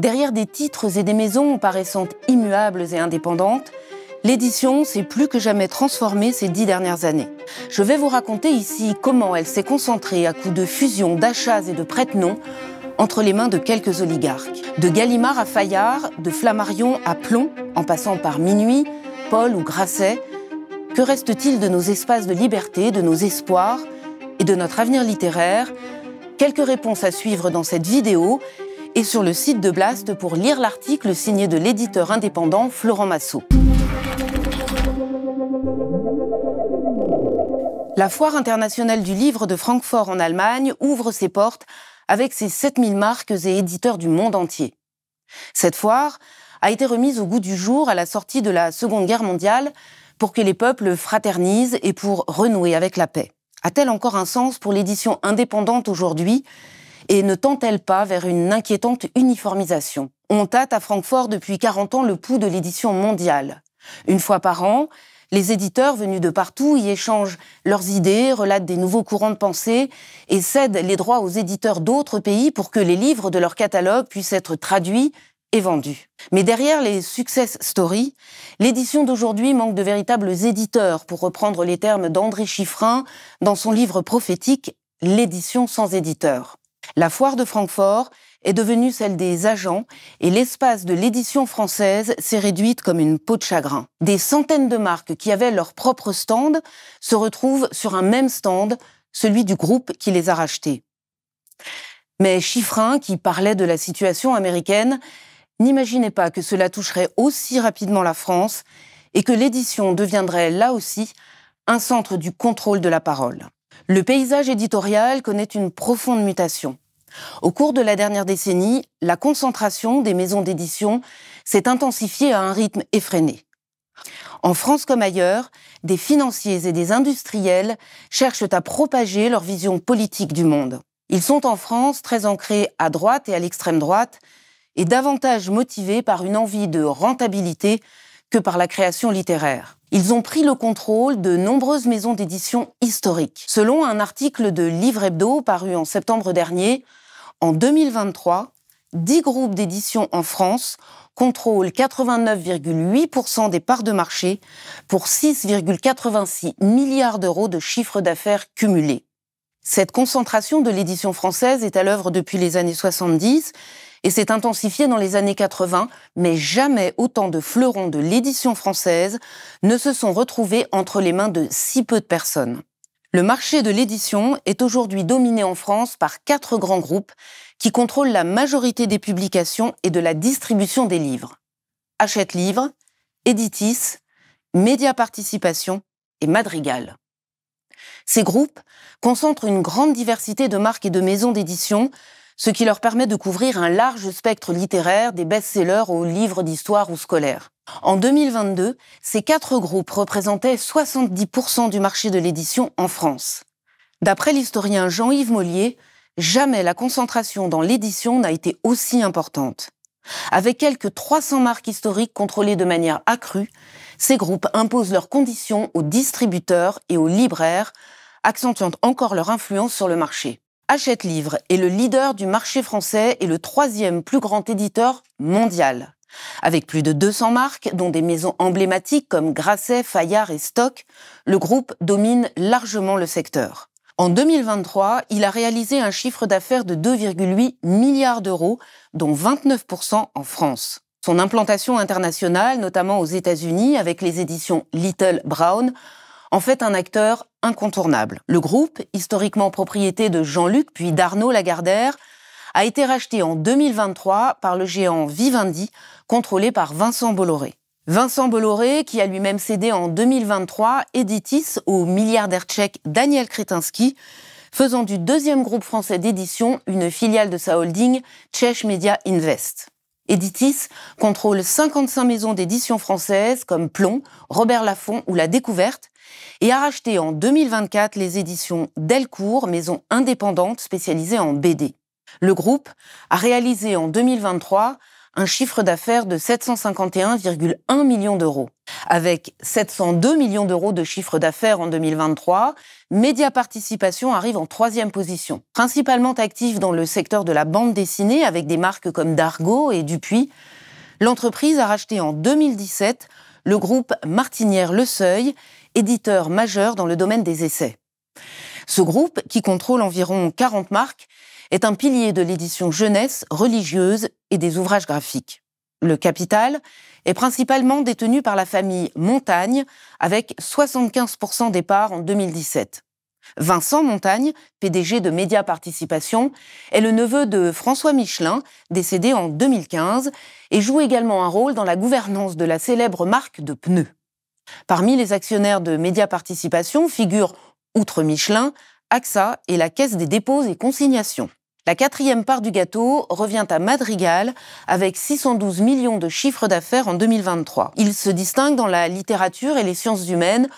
Derrière des titres et des maisons paraissant immuables et indépendantes, l'édition s'est plus que jamais transformée ces dix dernières années. Je vais vous raconter ici comment elle s'est concentrée à coups de fusion, d'achats et de prête-noms entre les mains de quelques oligarques. De Gallimard à Fayard, de Flammarion à Plomb, en passant par Minuit, Paul ou Grasset, que reste-t-il de nos espaces de liberté, de nos espoirs et de notre avenir littéraire Quelques réponses à suivre dans cette vidéo et sur le site de Blast pour lire l'article signé de l'éditeur indépendant Florent Massot. La Foire internationale du livre de Francfort en Allemagne ouvre ses portes avec ses 7000 marques et éditeurs du monde entier. Cette foire a été remise au goût du jour à la sortie de la Seconde Guerre mondiale pour que les peuples fraternisent et pour renouer avec la paix. A-t-elle encore un sens pour l'édition indépendante aujourd'hui et ne tend-elle pas vers une inquiétante uniformisation On tâte à Francfort depuis 40 ans le pouls de l'édition mondiale. Une fois par an, les éditeurs venus de partout y échangent leurs idées, relatent des nouveaux courants de pensée et cèdent les droits aux éditeurs d'autres pays pour que les livres de leur catalogue puissent être traduits et vendus. Mais derrière les success stories, l'édition d'aujourd'hui manque de véritables éditeurs, pour reprendre les termes d'André Chiffrin dans son livre prophétique L'édition sans éditeur. La foire de Francfort est devenue celle des agents et l'espace de l'édition française s'est réduite comme une peau de chagrin. Des centaines de marques qui avaient leur propre stand se retrouvent sur un même stand, celui du groupe qui les a rachetés. Mais Chiffrin, qui parlait de la situation américaine, n'imaginait pas que cela toucherait aussi rapidement la France et que l'édition deviendrait là aussi un centre du contrôle de la parole. Le paysage éditorial connaît une profonde mutation. Au cours de la dernière décennie, la concentration des maisons d'édition s'est intensifiée à un rythme effréné. En France comme ailleurs, des financiers et des industriels cherchent à propager leur vision politique du monde. Ils sont en France très ancrés à droite et à l'extrême droite et davantage motivés par une envie de rentabilité que par la création littéraire. Ils ont pris le contrôle de nombreuses maisons d'édition historiques. Selon un article de Livre Hebdo paru en septembre dernier, en 2023, 10 groupes d'édition en France contrôlent 89,8% des parts de marché pour 6,86 milliards d'euros de chiffre d'affaires cumulés. Cette concentration de l'édition française est à l'œuvre depuis les années 70 et s'est intensifié dans les années 80, mais jamais autant de fleurons de l'édition française ne se sont retrouvés entre les mains de si peu de personnes. Le marché de l'édition est aujourd'hui dominé en France par quatre grands groupes qui contrôlent la majorité des publications et de la distribution des livres. Hachette Livre, Editis, Média Participation et Madrigal. Ces groupes concentrent une grande diversité de marques et de maisons d'édition ce qui leur permet de couvrir un large spectre littéraire des best-sellers aux livres d'histoire ou scolaires. En 2022, ces quatre groupes représentaient 70% du marché de l'édition en France. D'après l'historien Jean-Yves Mollier, jamais la concentration dans l'édition n'a été aussi importante. Avec quelques 300 marques historiques contrôlées de manière accrue, ces groupes imposent leurs conditions aux distributeurs et aux libraires, accentuant encore leur influence sur le marché. Hachette Livre est le leader du marché français et le troisième plus grand éditeur mondial. Avec plus de 200 marques, dont des maisons emblématiques comme Grasset, Fayard et Stock, le groupe domine largement le secteur. En 2023, il a réalisé un chiffre d'affaires de 2,8 milliards d'euros, dont 29% en France. Son implantation internationale, notamment aux États-Unis avec les éditions Little Brown, en fait, un acteur incontournable. Le groupe, historiquement propriété de Jean-Luc puis d'Arnaud Lagardère, a été racheté en 2023 par le géant Vivendi, contrôlé par Vincent Bolloré. Vincent Bolloré, qui a lui-même cédé en 2023 Editis au milliardaire tchèque Daniel Kretinsky, faisant du deuxième groupe français d'édition une filiale de sa holding Czech Media Invest. Editis contrôle 55 maisons d'édition françaises comme Plomb, Robert Laffont ou La Découverte et a racheté en 2024 les éditions Delcourt, maison indépendante spécialisée en BD. Le groupe a réalisé en 2023 un chiffre d'affaires de 751,1 millions d'euros. Avec 702 millions d'euros de chiffre d'affaires en 2023, Média Participation arrive en troisième position. Principalement actif dans le secteur de la bande dessinée avec des marques comme Dargo et Dupuis, l'entreprise a racheté en 2017 le groupe Martinière-Le Seuil, éditeur majeur dans le domaine des essais. Ce groupe, qui contrôle environ 40 marques, est un pilier de l'édition jeunesse, religieuse et des ouvrages graphiques. Le capital est principalement détenu par la famille Montagne, avec 75% des parts en 2017. Vincent Montagne, PDG de Média Participation, est le neveu de François Michelin, décédé en 2015, et joue également un rôle dans la gouvernance de la célèbre marque de pneus. Parmi les actionnaires de Média Participation figurent, outre Michelin, AXA et la Caisse des dépôts et consignations. La quatrième part du gâteau revient à Madrigal avec 612 millions de chiffres d'affaires en 2023. Il se distingue dans la littérature et les sciences humaines,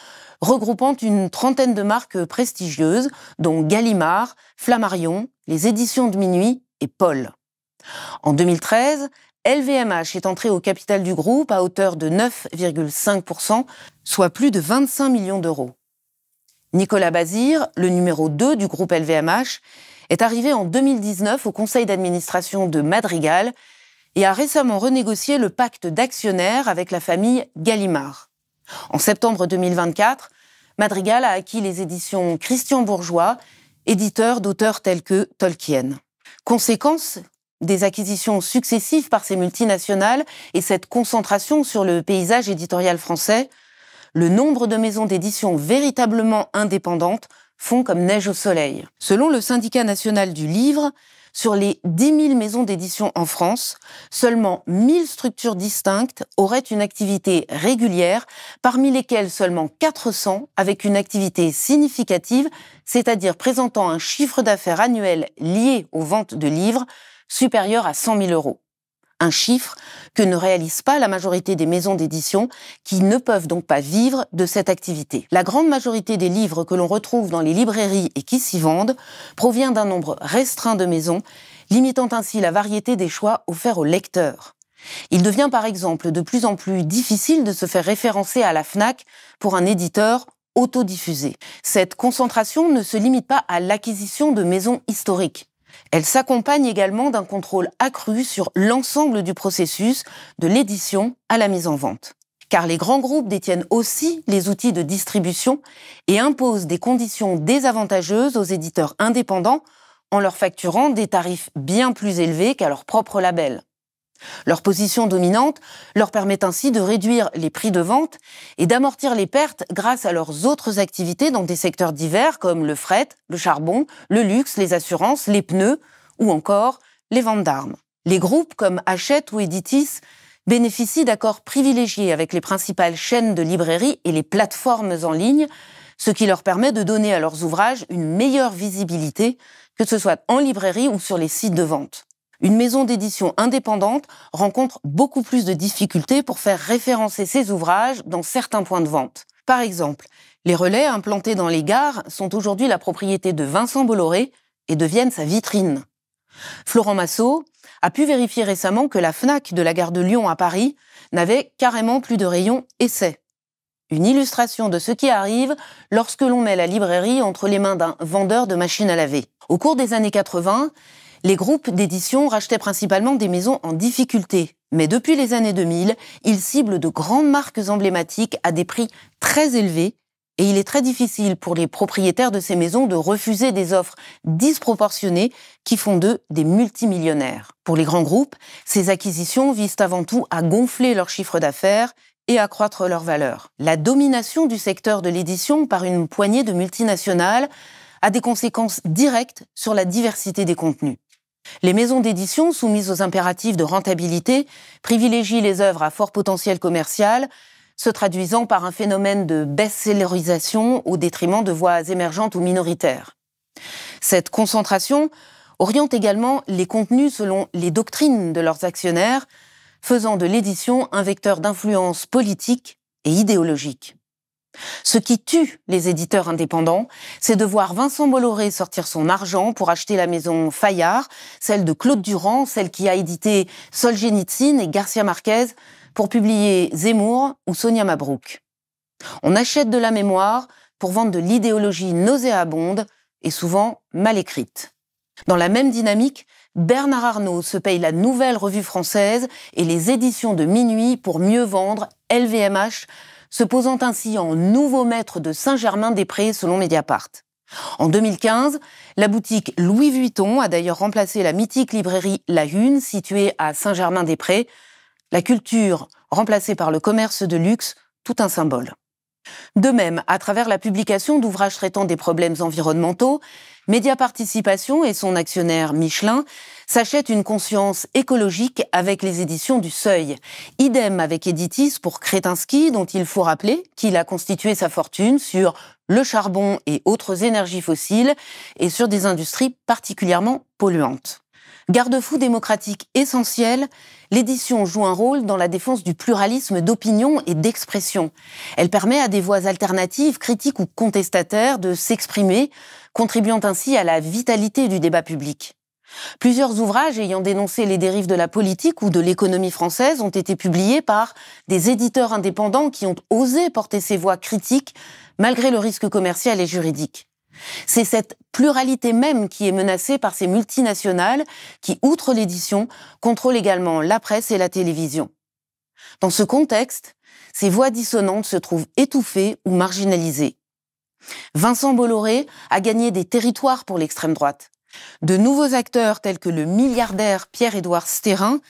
regroupant une trentaine de marques prestigieuses, dont Gallimard, Flammarion, les éditions de Minuit et Paul. En 2013, LVMH est entré au capital du groupe à hauteur de 9,5%, soit plus de 25 millions d'euros. Nicolas Bazir, le numéro 2 du groupe LVMH, est arrivé en 2019 au conseil d'administration de Madrigal et a récemment renégocié le pacte d'actionnaires avec la famille Gallimard. En septembre 2024, Madrigal a acquis les éditions Christian Bourgeois, éditeur d'auteurs tels que Tolkien. Conséquence des acquisitions successives par ces multinationales et cette concentration sur le paysage éditorial français, le nombre de maisons d'édition véritablement indépendantes fond comme neige au soleil. Selon le syndicat national du livre, sur les 10 000 maisons d'édition en France, seulement 000 structures distinctes auraient une activité régulière, parmi lesquelles seulement 400 avec une activité significative, c'est-à-dire présentant un chiffre d'affaires annuel lié aux ventes de livres supérieur à 100 000 euros un chiffre que ne réalise pas la majorité des maisons d'édition qui ne peuvent donc pas vivre de cette activité. La grande majorité des livres que l'on retrouve dans les librairies et qui s'y vendent provient d'un nombre restreint de maisons, limitant ainsi la variété des choix offerts aux lecteurs. Il devient par exemple de plus en plus difficile de se faire référencer à la FNAC pour un éditeur autodiffusé. Cette concentration ne se limite pas à l'acquisition de maisons historiques. Elle s'accompagne également d'un contrôle accru sur l'ensemble du processus de l'édition à la mise en vente. Car les grands groupes détiennent aussi les outils de distribution et imposent des conditions désavantageuses aux éditeurs indépendants en leur facturant des tarifs bien plus élevés qu'à leur propre label. Leur position dominante leur permet ainsi de réduire les prix de vente et d'amortir les pertes grâce à leurs autres activités dans des secteurs divers comme le fret, le charbon, le luxe, les assurances, les pneus ou encore les ventes d'armes. Les groupes comme Hachette ou Editis bénéficient d'accords privilégiés avec les principales chaînes de librairies et les plateformes en ligne, ce qui leur permet de donner à leurs ouvrages une meilleure visibilité, que ce soit en librairie ou sur les sites de vente une maison d'édition indépendante rencontre beaucoup plus de difficultés pour faire référencer ses ouvrages dans certains points de vente. Par exemple, les relais implantés dans les gares sont aujourd'hui la propriété de Vincent Bolloré et deviennent sa vitrine. Florent Massot a pu vérifier récemment que la FNAC de la gare de Lyon à Paris n'avait carrément plus de rayons essai. Une illustration de ce qui arrive lorsque l'on met la librairie entre les mains d'un vendeur de machines à laver. Au cours des années 80, les groupes d'édition rachetaient principalement des maisons en difficulté. Mais depuis les années 2000, ils ciblent de grandes marques emblématiques à des prix très élevés et il est très difficile pour les propriétaires de ces maisons de refuser des offres disproportionnées qui font d'eux des multimillionnaires. Pour les grands groupes, ces acquisitions visent avant tout à gonfler leur chiffre d'affaires et accroître leur valeur. La domination du secteur de l'édition par une poignée de multinationales a des conséquences directes sur la diversité des contenus. Les maisons d'édition, soumises aux impératifs de rentabilité, privilégient les œuvres à fort potentiel commercial, se traduisant par un phénomène de best-sellerisation au détriment de voies émergentes ou minoritaires. Cette concentration oriente également les contenus selon les doctrines de leurs actionnaires, faisant de l'édition un vecteur d'influence politique et idéologique. Ce qui tue les éditeurs indépendants, c'est de voir Vincent Bolloré sortir son argent pour acheter la maison Fayard, celle de Claude Durand, celle qui a édité Solzhenitsyn et Garcia Marquez, pour publier Zemmour ou Sonia Mabrouk. On achète de la mémoire pour vendre de l'idéologie nauséabonde et souvent mal écrite. Dans la même dynamique, Bernard Arnault se paye la nouvelle revue française et les éditions de minuit pour mieux vendre LVMH, se posant ainsi en nouveau maître de Saint-Germain-des-Prés selon Mediapart. En 2015, la boutique Louis Vuitton a d'ailleurs remplacé la mythique librairie La Hune, située à Saint-Germain-des-Prés. La culture remplacée par le commerce de luxe, tout un symbole. De même, à travers la publication d'ouvrages traitant des problèmes environnementaux, Mediaparticipation et son actionnaire Michelin s'achète une conscience écologique avec les éditions du Seuil. Idem avec Editis pour Kretinsky, dont il faut rappeler qu'il a constitué sa fortune sur le charbon et autres énergies fossiles et sur des industries particulièrement polluantes. Garde-fou démocratique essentiel, l'édition joue un rôle dans la défense du pluralisme d'opinion et d'expression. Elle permet à des voix alternatives, critiques ou contestataires de s'exprimer, contribuant ainsi à la vitalité du débat public. Plusieurs ouvrages ayant dénoncé les dérives de la politique ou de l'économie française ont été publiés par des éditeurs indépendants qui ont osé porter ces voix critiques malgré le risque commercial et juridique. C'est cette pluralité même qui est menacée par ces multinationales qui, outre l'édition, contrôlent également la presse et la télévision. Dans ce contexte, ces voix dissonantes se trouvent étouffées ou marginalisées. Vincent Bolloré a gagné des territoires pour l'extrême droite. De nouveaux acteurs tels que le milliardaire Pierre-Édouard Sterrin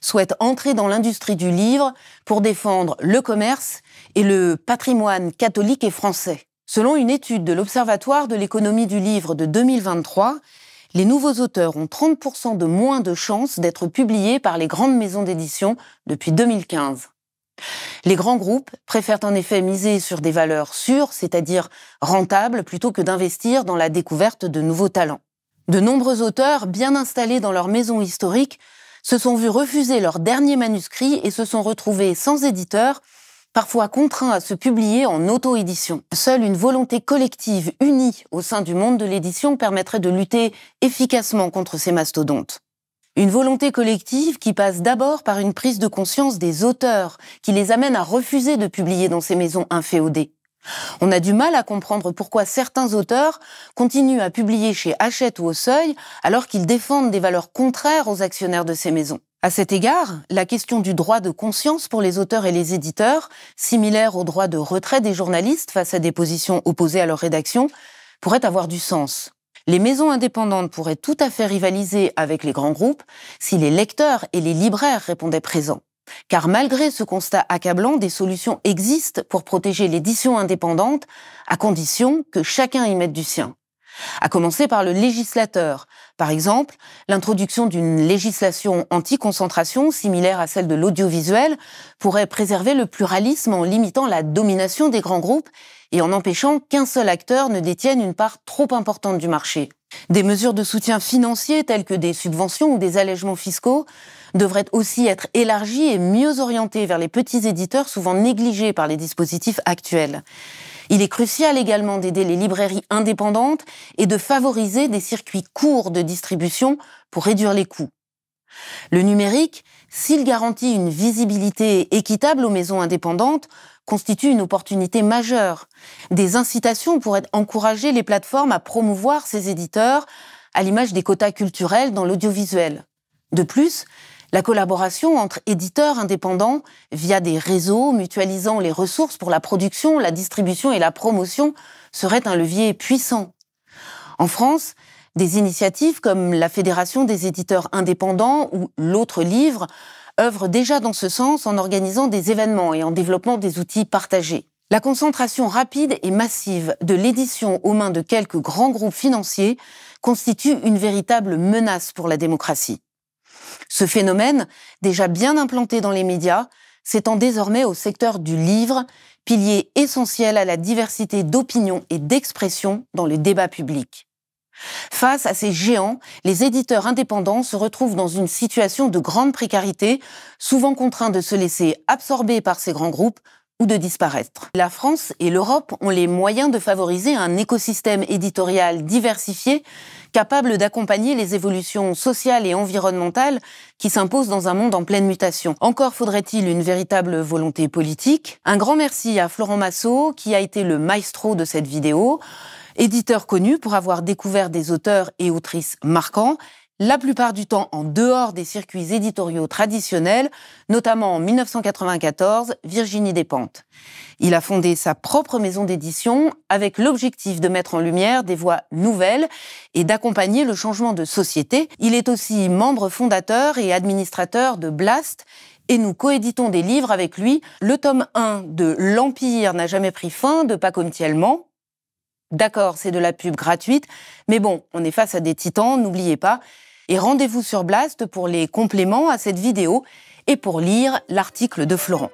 souhaitent entrer dans l'industrie du livre pour défendre le commerce et le patrimoine catholique et français. Selon une étude de l'Observatoire de l'économie du livre de 2023, les nouveaux auteurs ont 30% de moins de chances d'être publiés par les grandes maisons d'édition depuis 2015. Les grands groupes préfèrent en effet miser sur des valeurs sûres, c'est-à-dire rentables, plutôt que d'investir dans la découverte de nouveaux talents. De nombreux auteurs, bien installés dans leur maison historique, se sont vus refuser leurs derniers manuscrits et se sont retrouvés sans éditeur, parfois contraints à se publier en auto-édition. Seule une volonté collective unie au sein du monde de l'édition permettrait de lutter efficacement contre ces mastodontes. Une volonté collective qui passe d'abord par une prise de conscience des auteurs, qui les amène à refuser de publier dans ces maisons inféodées. On a du mal à comprendre pourquoi certains auteurs continuent à publier chez Hachette ou au Seuil alors qu'ils défendent des valeurs contraires aux actionnaires de ces maisons. À cet égard, la question du droit de conscience pour les auteurs et les éditeurs, similaire au droit de retrait des journalistes face à des positions opposées à leur rédaction, pourrait avoir du sens. Les maisons indépendantes pourraient tout à fait rivaliser avec les grands groupes si les lecteurs et les libraires répondaient présents. Car malgré ce constat accablant, des solutions existent pour protéger l'édition indépendante, à condition que chacun y mette du sien. À commencer par le législateur. Par exemple, l'introduction d'une législation anti-concentration similaire à celle de l'audiovisuel pourrait préserver le pluralisme en limitant la domination des grands groupes et en empêchant qu'un seul acteur ne détienne une part trop importante du marché. Des mesures de soutien financier telles que des subventions ou des allègements fiscaux devrait aussi être élargi et mieux orienté vers les petits éditeurs souvent négligés par les dispositifs actuels. Il est crucial également d'aider les librairies indépendantes et de favoriser des circuits courts de distribution pour réduire les coûts. Le numérique, s'il garantit une visibilité équitable aux maisons indépendantes, constitue une opportunité majeure. Des incitations pourraient encourager les plateformes à promouvoir ces éditeurs, à l'image des quotas culturels dans l'audiovisuel. De plus, la collaboration entre éditeurs indépendants via des réseaux mutualisant les ressources pour la production, la distribution et la promotion serait un levier puissant. En France, des initiatives comme la Fédération des éditeurs indépendants ou l'autre livre œuvrent déjà dans ce sens en organisant des événements et en développant des outils partagés. La concentration rapide et massive de l'édition aux mains de quelques grands groupes financiers constitue une véritable menace pour la démocratie. Ce phénomène, déjà bien implanté dans les médias, s'étend désormais au secteur du livre, pilier essentiel à la diversité d'opinions et d'expression dans le débat public. Face à ces géants, les éditeurs indépendants se retrouvent dans une situation de grande précarité, souvent contraints de se laisser absorber par ces grands groupes de disparaître. La France et l'Europe ont les moyens de favoriser un écosystème éditorial diversifié, capable d'accompagner les évolutions sociales et environnementales qui s'imposent dans un monde en pleine mutation. Encore faudrait-il une véritable volonté politique. Un grand merci à Florent Massot, qui a été le maestro de cette vidéo, éditeur connu pour avoir découvert des auteurs et autrices marquants, la plupart du temps en dehors des circuits éditoriaux traditionnels, notamment en 1994, Virginie Despentes. Il a fondé sa propre maison d'édition avec l'objectif de mettre en lumière des voix nouvelles et d'accompagner le changement de société. Il est aussi membre fondateur et administrateur de Blast et nous coéditons des livres avec lui. Le tome 1 de L'Empire n'a jamais pris fin de Paco Mtielman, D'accord, c'est de la pub gratuite, mais bon, on est face à des titans, n'oubliez pas, et rendez-vous sur Blast pour les compléments à cette vidéo et pour lire l'article de Florent.